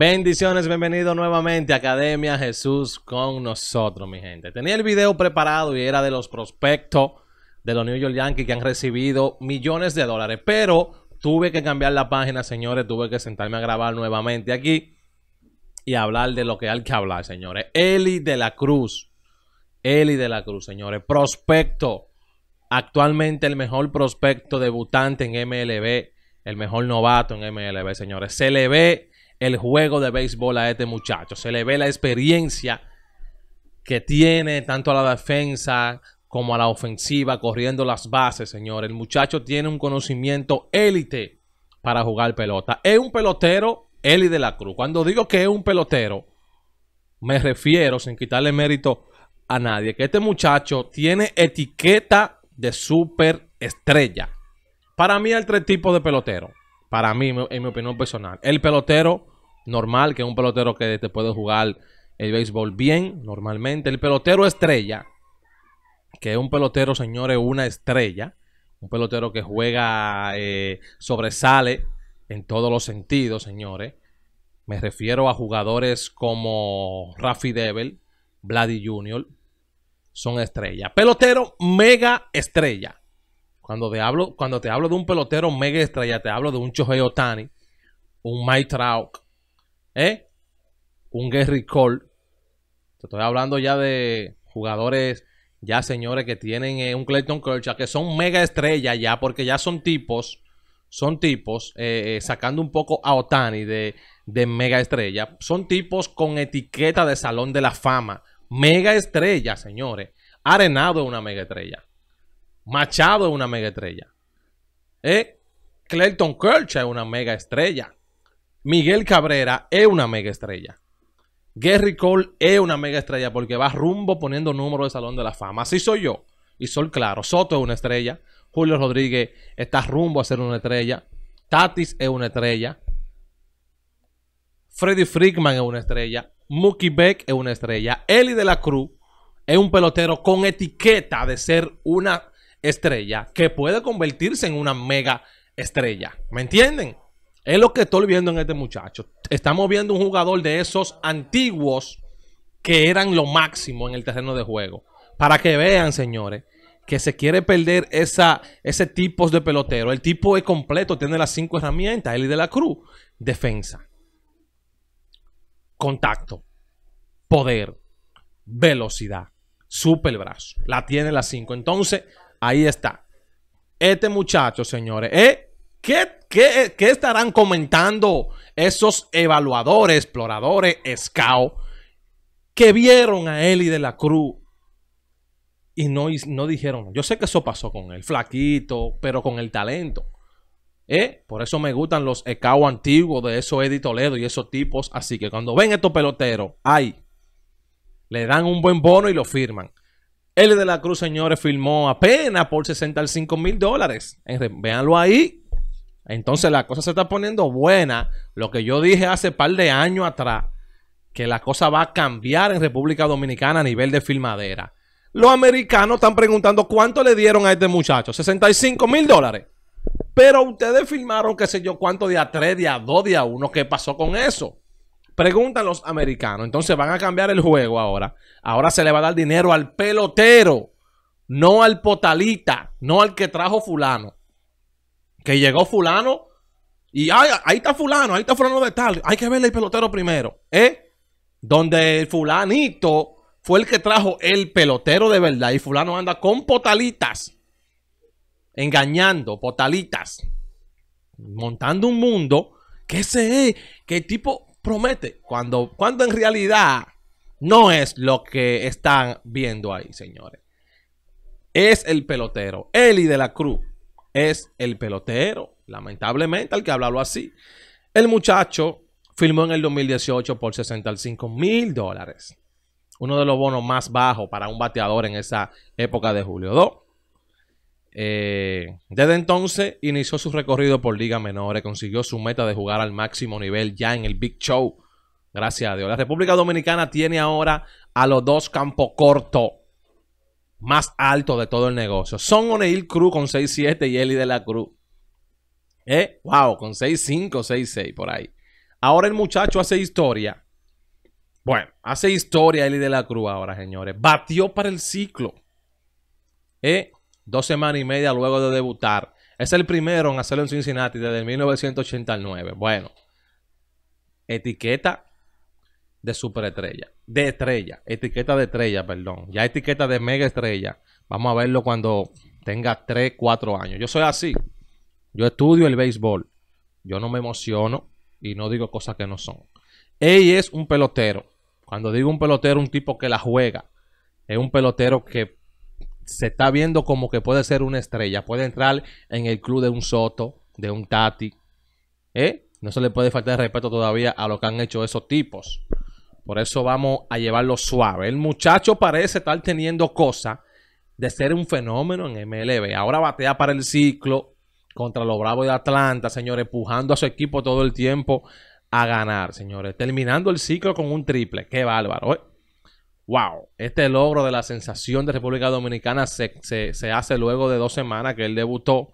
Bendiciones, bienvenido nuevamente a Academia Jesús con nosotros, mi gente. Tenía el video preparado y era de los prospectos de los New York Yankees que han recibido millones de dólares, pero tuve que cambiar la página, señores, tuve que sentarme a grabar nuevamente aquí y hablar de lo que hay que hablar, señores. Eli de la Cruz, Eli de la Cruz, señores, prospecto, actualmente el mejor prospecto debutante en MLB, el mejor novato en MLB, señores. Se le ve el juego de béisbol a este muchacho. Se le ve la experiencia que tiene tanto a la defensa como a la ofensiva, corriendo las bases, señor. El muchacho tiene un conocimiento élite para jugar pelota. Es un pelotero élite de la Cruz. Cuando digo que es un pelotero, me refiero, sin quitarle mérito a nadie, que este muchacho tiene etiqueta de superestrella. Para mí hay tres tipos de pelotero. Para mí, en mi opinión personal. El pelotero normal, que es un pelotero que te puede jugar el béisbol bien, normalmente. El pelotero estrella, que es un pelotero, señores, una estrella. Un pelotero que juega, eh, sobresale en todos los sentidos, señores. Me refiero a jugadores como Rafi Devil, Vladi Jr. Son estrellas. Pelotero mega estrella. Cuando te hablo, de un pelotero mega estrella, te hablo de un Chohei Otani, un Mike Trout, ¿eh? un Gary Cole. Te estoy hablando ya de jugadores, ya señores, que tienen eh, un Clayton Kershaw, que son mega estrellas ya, porque ya son tipos, son tipos, eh, sacando un poco a Otani de, de mega estrella, son tipos con etiqueta de salón de la fama. Mega estrella, señores. Arenado es una mega estrella. Machado es una mega estrella. ¿Eh? Clayton Kershaw es una mega estrella. Miguel Cabrera es una mega estrella. Gary Cole es una mega estrella porque va rumbo poniendo número de Salón de la Fama. Así soy yo. Y soy claro. Soto es una estrella. Julio Rodríguez está rumbo a ser una estrella. Tatis es una estrella. Freddy Frickman es una estrella. Mookie Beck es una estrella. Eli de la Cruz es un pelotero con etiqueta de ser una estrella que puede convertirse en una mega estrella. ¿Me entienden? Es lo que estoy viendo en este muchacho. Estamos viendo un jugador de esos antiguos que eran lo máximo en el terreno de juego. Para que vean, señores, que se quiere perder esa, ese tipo de pelotero. El tipo es completo, tiene las cinco herramientas. y de la Cruz, defensa, contacto, poder, velocidad, super brazo. La tiene las cinco. Entonces, Ahí está. Este muchacho, señores, ¿eh? ¿Qué, estarán comentando esos evaluadores, exploradores, scout, que vieron a Eli de la Cruz y no, no dijeron? Yo sé que eso pasó con el flaquito, pero con el talento. ¿Eh? Por eso me gustan los scouts antiguos de esos Eddie Toledo y esos tipos. Así que cuando ven estos peloteros, ahí, Le dan un buen bono y lo firman. El de la Cruz, señores, firmó apenas por 65 mil dólares. Eh, véanlo ahí. Entonces la cosa se está poniendo buena. Lo que yo dije hace par de años atrás, que la cosa va a cambiar en República Dominicana a nivel de filmadera. Los americanos están preguntando cuánto le dieron a este muchacho. 65 mil dólares. Pero ustedes firmaron, qué sé yo, cuánto día 3, día 2, día 1. ¿Qué pasó con eso? Preguntan los americanos. Entonces van a cambiar el juego ahora. Ahora se le va a dar dinero al pelotero, no al potalita, no al que trajo fulano. Que llegó fulano y ahí está fulano, ahí está fulano de tal. Hay que verle al pelotero primero. ¿Eh? Donde el fulanito fue el que trajo el pelotero de verdad y fulano anda con potalitas. Engañando, potalitas. Montando un mundo ¿Qué se es, que tipo promete, cuando, cuando en realidad no es lo que están viendo ahí, señores. Es el pelotero. Eli de la Cruz es el pelotero. Lamentablemente, al que hablarlo así. El muchacho firmó en el 2018 por 65 mil dólares. Uno de los bonos más bajos para un bateador en esa época de Julio 2. Eh, desde entonces inició su recorrido por ligas menores, consiguió su meta de jugar al máximo nivel ya en el Big Show. Gracias a Dios. La República Dominicana tiene ahora a los dos campos cortos más altos de todo el negocio. Son Oneil Cruz con 6-7 y Eli de la Cruz. ¿Eh? Wow, con 6-5, 6-6 por ahí. Ahora el muchacho hace historia. Bueno, hace historia Eli de la Cruz ahora, señores. Batió para el ciclo. ¿Eh? dos semanas y media luego de debutar. Es el primero en hacerlo en Cincinnati desde 1989. Bueno, etiqueta de superestrella, de estrella, etiqueta de estrella, perdón. Ya etiqueta de mega estrella. Vamos a verlo cuando tenga 3, 4 años. Yo soy así. Yo estudio el béisbol. Yo no me emociono y no digo cosas que no son. Él es un pelotero. Cuando digo un pelotero, un tipo que la juega. Es un pelotero que se está viendo como que puede ser una estrella. Puede entrar en el club de un Soto, de un Tati. ¿Eh? No se le puede faltar respeto todavía a lo que han hecho esos tipos. Por eso vamos a llevarlo suave. El muchacho parece estar teniendo cosa de ser un fenómeno en MLB. Ahora batea para el ciclo contra los Bravos de Atlanta, señores, empujando a su equipo todo el tiempo a ganar, señores. Terminando el ciclo con un triple. Qué bárbaro. ¿eh? wow, este logro de la sensación de República Dominicana se, hace luego de dos semanas que él debutó.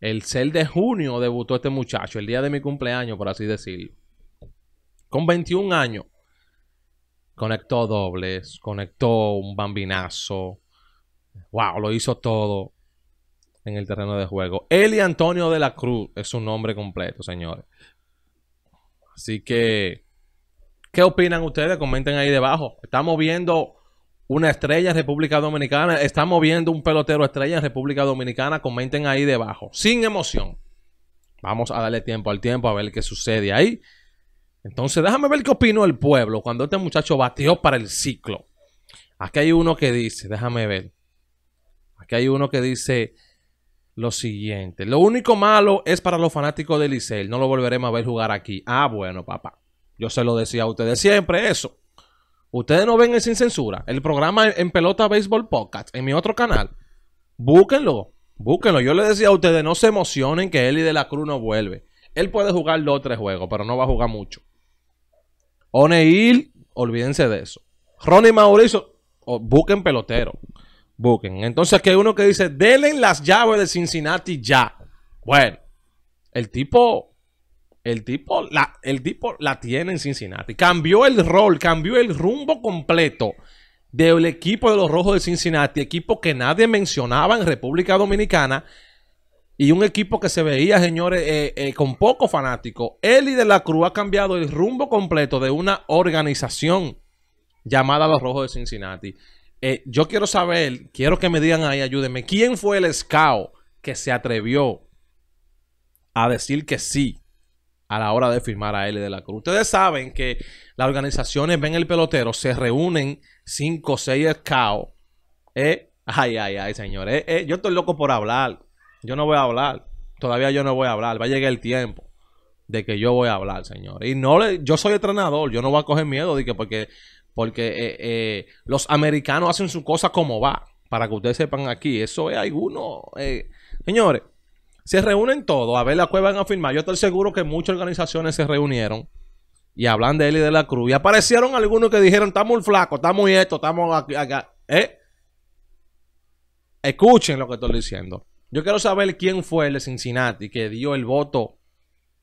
El 6 de junio debutó este muchacho, el día de mi cumpleaños, por así decirlo. Con 21 años, conectó dobles, conectó un bambinazo. Wow, lo hizo todo en el terreno de juego. Eli Antonio de la Cruz es su nombre completo, señores. Así que ¿Qué opinan ustedes? Comenten ahí debajo. Estamos viendo una estrella en República Dominicana. Estamos viendo un pelotero estrella en República Dominicana. Comenten ahí debajo. Sin emoción. Vamos a darle tiempo al tiempo a ver qué sucede ahí. Entonces, déjame ver qué opinó el pueblo cuando este muchacho batió para el ciclo. Aquí hay uno que dice, déjame ver. Aquí hay uno que dice lo siguiente. Lo único malo es para los fanáticos de Licey. No lo volveremos a ver jugar aquí. Ah, bueno, papá. Yo se lo decía a ustedes siempre, eso. Ustedes no ven Sin Censura, el programa en Pelota Béisbol Podcast, en mi otro canal. Búsquenlo, búsquenlo. Yo les decía a ustedes, no se emocionen que Eli de la Cruz no vuelve. Él puede jugar dos o tres juegos, pero no va a jugar mucho. Oneil, olvídense de eso. Ronnie Mauricio, busquen pelotero. Busquen. Entonces aquí hay uno que dice, denle las llaves de Cincinnati ya. Bueno, el tipo el tipo, la, el tipo la tiene en Cincinnati. Cambió el rol, cambió el rumbo completo del equipo de los Rojos de Cincinnati, equipo que nadie mencionaba en República Dominicana y un equipo que se veía, señores, eh, eh, con poco fanático. Eli de la Cruz ha cambiado el rumbo completo de una organización llamada Los Rojos de Cincinnati. Eh, yo quiero saber, quiero que me digan ahí, ayúdenme, ¿quién fue el scout que se atrevió a decir que sí a la hora de firmar a L de la Cruz. Ustedes saben que las organizaciones ven el pelotero, se reúnen 5 o 6 scouts. Eh, ay, ay, ay, señores. Eh, eh, yo estoy loco por hablar. Yo no voy a hablar. Todavía yo no voy a hablar. Va a llegar el tiempo de que yo voy a hablar, señor. Y no le, yo soy entrenador. Yo no voy a coger miedo de que porque, porque eh, los americanos hacen su cosa como va. Para que ustedes sepan aquí. Eso es alguno. señores. Se reúnen todos a ver la cueva van a firmar. Yo estoy seguro que muchas organizaciones se reunieron y hablan de él y de la cruz. Y aparecieron algunos que dijeron, estamos muy flaco, estamos esto, estamos aquí, acá. ¿Eh? Escuchen lo que estoy diciendo. Yo quiero saber quién fue el de Cincinnati que dio el voto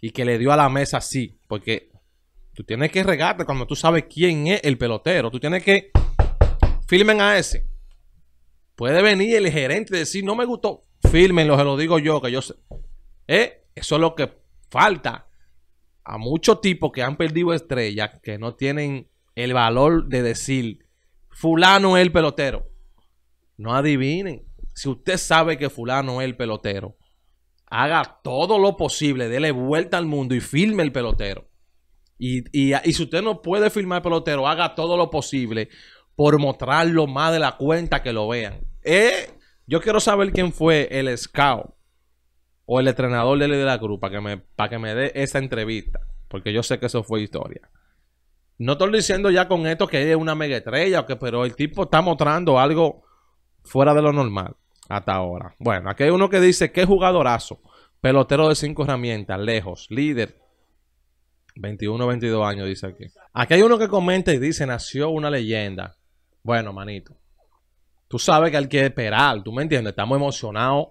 y que le dio a la mesa sí. Porque tú tienes que regarte cuando tú sabes quién es el pelotero. Tú tienes que... Filmen a ese. Puede venir el gerente y decir, no me gustó firmen, lo se lo digo yo, que yo sé. Eh, eso es lo que falta a muchos tipos que han perdido estrellas, que no tienen el valor de decir, fulano es el pelotero. No adivinen. Si usted sabe que fulano es el pelotero, haga todo lo posible, déle vuelta al mundo y firme el pelotero. Y, y, y si usted no puede firmar el pelotero, haga todo lo posible por mostrarlo más de la cuenta que lo vean. ¿Eh? Yo quiero saber quién fue el scout o el entrenador de la Cruz para que me, para que me dé esa entrevista. Porque yo sé que eso fue historia. No estoy diciendo ya con esto que es una mega estrella, que, pero el tipo está mostrando algo fuera de lo normal hasta ahora. Bueno, aquí hay uno que dice, qué jugadorazo. Pelotero de cinco herramientas, lejos, líder. 21, 22 años, dice aquí. Aquí hay uno que comenta y dice, nació una leyenda. Bueno, manito tú sabes que hay que esperar, ¿tú me entiendes? Estamos emocionados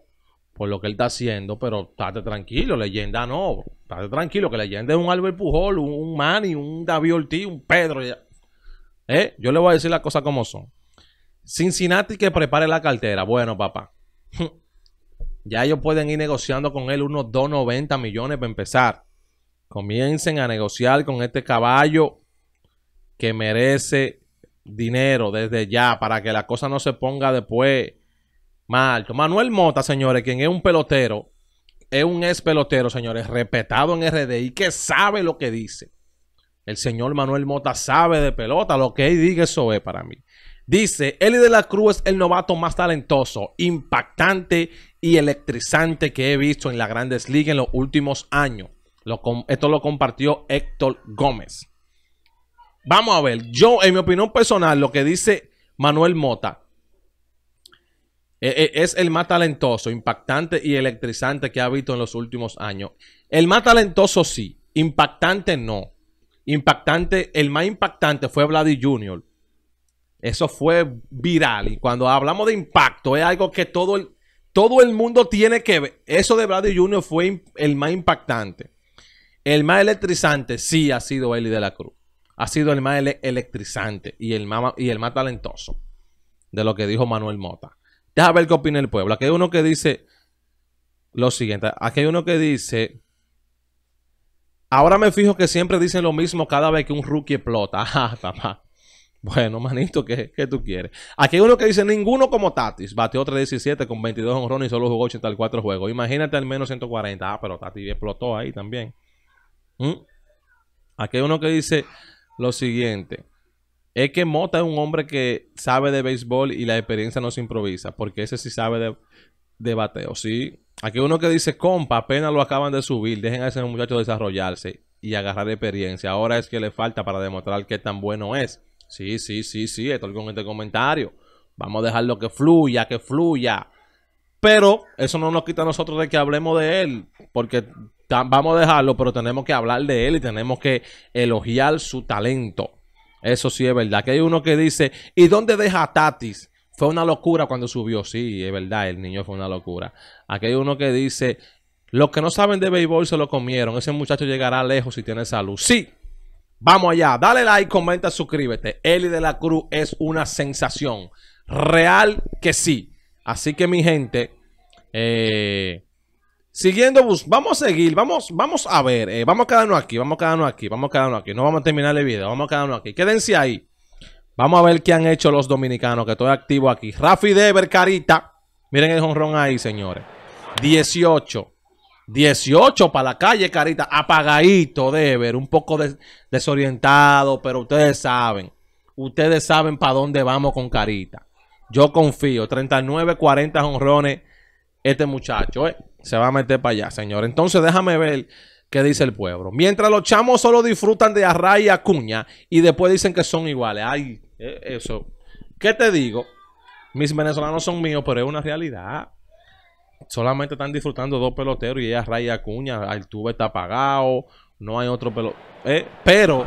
por lo que él está haciendo, pero estate tranquilo, leyenda no, estate tranquilo, que leyenda es un Albert Pujol, un, Manny, un David Ortiz, un Pedro. ¿Eh? Yo le voy a decir las cosas como son. Cincinnati que prepare la cartera. Bueno, papá. ya ellos pueden ir negociando con él unos 2.90 millones para empezar. Comiencen a negociar con este caballo que merece dinero desde ya para que la cosa no se ponga después mal. Manuel Mota, señores, quien es un pelotero, es un ex pelotero, señores, respetado en RDI, que sabe lo que dice. El señor Manuel Mota sabe de pelota, lo que él diga eso es para mí. Dice, Eli de la Cruz es el novato más talentoso, impactante y electrizante que he visto en las grandes ligas en los últimos años. esto lo compartió Héctor Gómez. Vamos a ver, yo, en mi opinión personal, lo que dice Manuel Mota e, e, es el más talentoso, impactante y electrizante que ha visto en los últimos años. El más talentoso sí, impactante no. Impactante, el más impactante fue Vladi Jr. Eso fue viral. Y cuando hablamos de impacto, es algo que todo el, todo el mundo tiene que ver. Eso de Vladi Jr. fue el más impactante. El más electrizante sí ha sido Eli de la Cruz ha sido el más electrizante y el más, talentoso de lo que dijo Manuel Mota. Deja ver qué opina el pueblo. Aquí hay uno que dice lo siguiente. Aquí hay uno que dice... Ahora me fijo que siempre dicen lo mismo cada vez que un rookie explota. Ah, bueno, manito, ¿qué, tú quieres? Aquí hay uno que dice, ninguno como Tatis. Batió 17 con 22 Ronnie y solo jugó 84 juegos. Imagínate al menos 140. Ah, pero Tatis explotó ahí también. ¿Mm? Aquí hay uno que dice, lo siguiente. Es que Mota es un hombre que sabe de béisbol y la experiencia no se improvisa, porque ese sí sabe de, de bateo. Sí, aquí uno que dice, compa, apenas lo acaban de subir, dejen a ese muchacho desarrollarse y agarrar experiencia. Ahora es que le falta para demostrar qué tan bueno es. Sí, sí, sí, sí, estoy con este comentario. Vamos a dejarlo que fluya, que fluya. Pero eso no nos quita a nosotros de que hablemos de él, porque vamos a dejarlo, pero tenemos que hablar de él y tenemos que elogiar su talento. Eso sí es verdad. Que hay uno que dice, ¿y dónde deja a Tatis? Fue una locura cuando subió. Sí, es verdad, el niño fue una locura. Aquí hay uno que dice, los que no saben de béisbol se lo comieron. Ese muchacho llegará lejos si tiene salud. Sí, vamos allá. Dale like, comenta, suscríbete. Eli de la Cruz es una sensación. Real que sí. Así que mi gente, eh, Siguiendo, vamos a seguir, vamos, vamos a ver, eh, vamos a quedarnos aquí, vamos a quedarnos aquí, vamos a quedarnos aquí, no vamos a terminar el video, vamos a quedarnos aquí, quédense ahí. Vamos a ver qué han hecho los dominicanos, que estoy activo aquí. Rafi Dever, carita, miren el honrón ahí, señores. 18, 18 para la calle, carita, apagadito Dever, un poco desorientado, pero ustedes saben, ustedes saben para dónde vamos con carita. Yo confío, 39, 40 honrones, este muchacho, eh se va a meter para allá, señor. Entonces déjame ver qué dice el pueblo. Mientras los chamos solo disfrutan de Array y acuña y después dicen que son iguales. Ay, eh, eso. ¿Qué te digo? Mis venezolanos son míos, pero es una realidad. Solamente están disfrutando dos peloteros y arra y acuña. El tubo está apagado, no hay otro pelotero. Eh, pero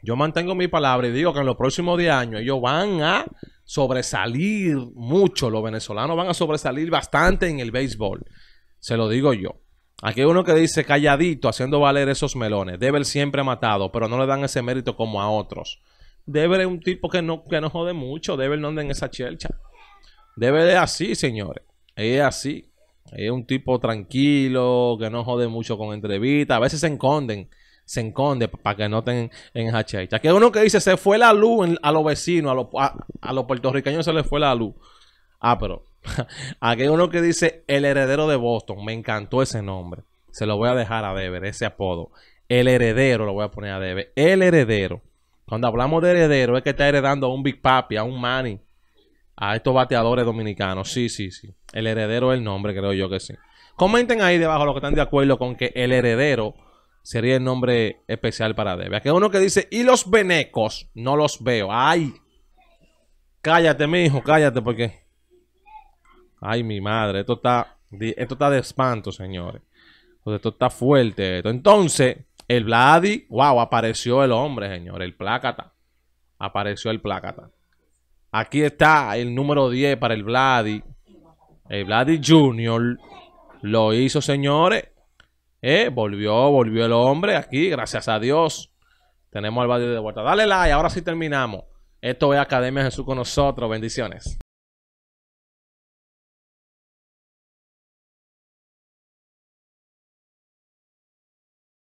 yo mantengo mi palabra y digo que en los próximos 10 años ellos van a sobresalir mucho. Los venezolanos van a sobresalir bastante en el béisbol. Se lo digo yo. Aquí hay uno que dice calladito, haciendo valer esos melones. Debel siempre ha matado, pero no le dan ese mérito como a otros. debe es un tipo que no, que no jode mucho. Debel no anda en esa chelcha. Debel es así, señores. Es así. Es un tipo tranquilo, que no jode mucho con entrevistas. A veces se enconden. Se enconden para que no estén en esa chelcha. Aquí hay uno que dice, se fue la luz a los vecinos, a, a los puertorriqueños se les fue la luz. Ah, pero Aquí hay uno que dice El heredero de Boston. Me encantó ese nombre. Se lo voy a dejar a Deber, ese apodo. El heredero, lo voy a poner a Deber. El heredero. Cuando hablamos de heredero, es que está heredando a un Big Papi, a un Manny, a estos bateadores dominicanos. Sí, sí, sí. El heredero es el nombre, creo yo que sí. Comenten ahí debajo los que están de acuerdo con que el heredero sería el nombre especial para Debe. Aquí hay uno que dice, y los venecos, no los veo. ¡Ay! Cállate, mi hijo, cállate, porque. Ay, mi madre, esto está, esto está de espanto, señores. esto está fuerte. Entonces, el Vladi, wow, apareció el hombre, señor, el Plácata. Apareció el Plácata. Aquí está el número 10 para el Vladi. El Vladi Junior lo hizo, señores. Eh, volvió, volvió el hombre aquí, gracias a Dios. Tenemos al Vladi de vuelta. Dale like, ahora sí terminamos. Esto es Academia Jesús con nosotros. Bendiciones.